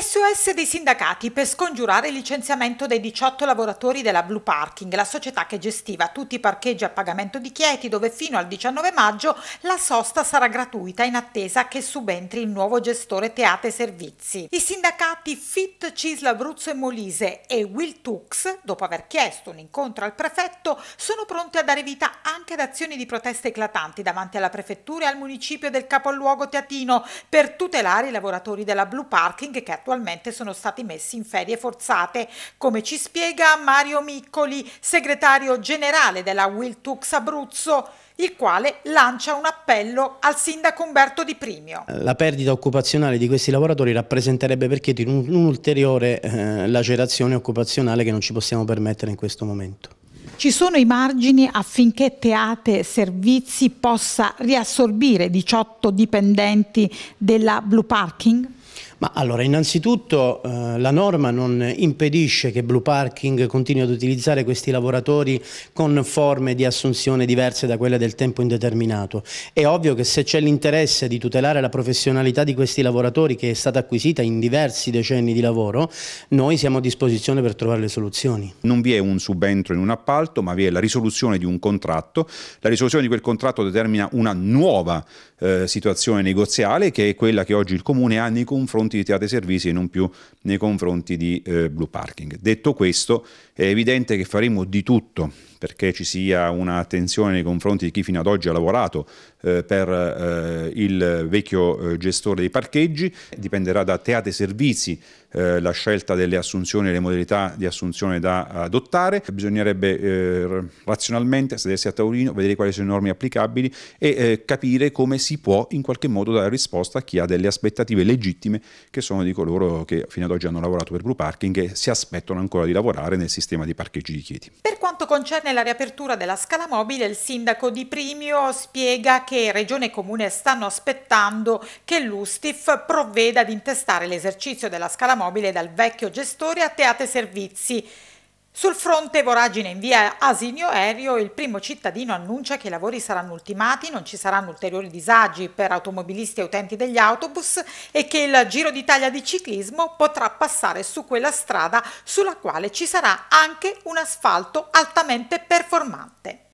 SOS dei sindacati per scongiurare il licenziamento dei 18 lavoratori della Blue Parking, la società che gestiva tutti i parcheggi a pagamento di Chieti, dove fino al 19 maggio la sosta sarà gratuita in attesa che subentri il nuovo gestore Teate Servizi. I sindacati FIT Cisla Abruzzo e Molise e Will Tux, dopo aver chiesto un incontro al prefetto, sono pronti a dare vita anche ad azioni di protesta eclatanti davanti alla prefettura e al municipio del capoluogo teatino per tutelare i lavoratori della Blue Parking che attualmente attualmente sono stati messi in ferie forzate, come ci spiega Mario Miccoli, segretario generale della Wiltux Abruzzo il quale lancia un appello al sindaco Umberto Di Primio. La perdita occupazionale di questi lavoratori rappresenterebbe per Chieti un'ulteriore eh, lacerazione occupazionale che non ci possiamo permettere in questo momento. Ci sono i margini affinché Teate Servizi possa riassorbire 18 dipendenti della Blue Parking? Ma allora, innanzitutto eh, la norma non impedisce che Blue Parking continui ad utilizzare questi lavoratori con forme di assunzione diverse da quelle del tempo indeterminato. È ovvio che se c'è l'interesse di tutelare la professionalità di questi lavoratori che è stata acquisita in diversi decenni di lavoro, noi siamo a disposizione per trovare le soluzioni. Non vi è un subentro in un appalto, ma vi è la risoluzione di un contratto. La risoluzione di quel contratto determina una nuova eh, situazione negoziale che è quella che oggi il Comune ha nei confronti confronti di Teate Servizi e non più nei confronti di eh, Blue Parking. Detto questo, è evidente che faremo di tutto perché ci sia una tensione nei confronti di chi fino ad oggi ha lavorato eh, per eh, il vecchio eh, gestore dei parcheggi, dipenderà da teate servizi eh, la scelta delle assunzioni e le modalità di assunzione da adottare, bisognerebbe eh, razionalmente sedersi a taurino, vedere quali sono le norme applicabili e capire come si può in qualche modo dare risposta a chi ha delle aspettative legittime che sono di coloro che fino ad oggi hanno lavorato per Blue Parking e si aspettano ancora di lavorare nel sistema di parcheggi di Chieti. Per quanto concerne nella riapertura della scala mobile il sindaco di Primio spiega che Regione e Comune stanno aspettando che l'Ustif provveda ad intestare l'esercizio della scala mobile dal vecchio gestore a Teate Servizi. Sul fronte voragine in via Asinio Aereo, il primo cittadino annuncia che i lavori saranno ultimati, non ci saranno ulteriori disagi per automobilisti e utenti degli autobus e che il Giro d'Italia di ciclismo potrà passare su quella strada sulla quale ci sarà anche un asfalto altamente performante.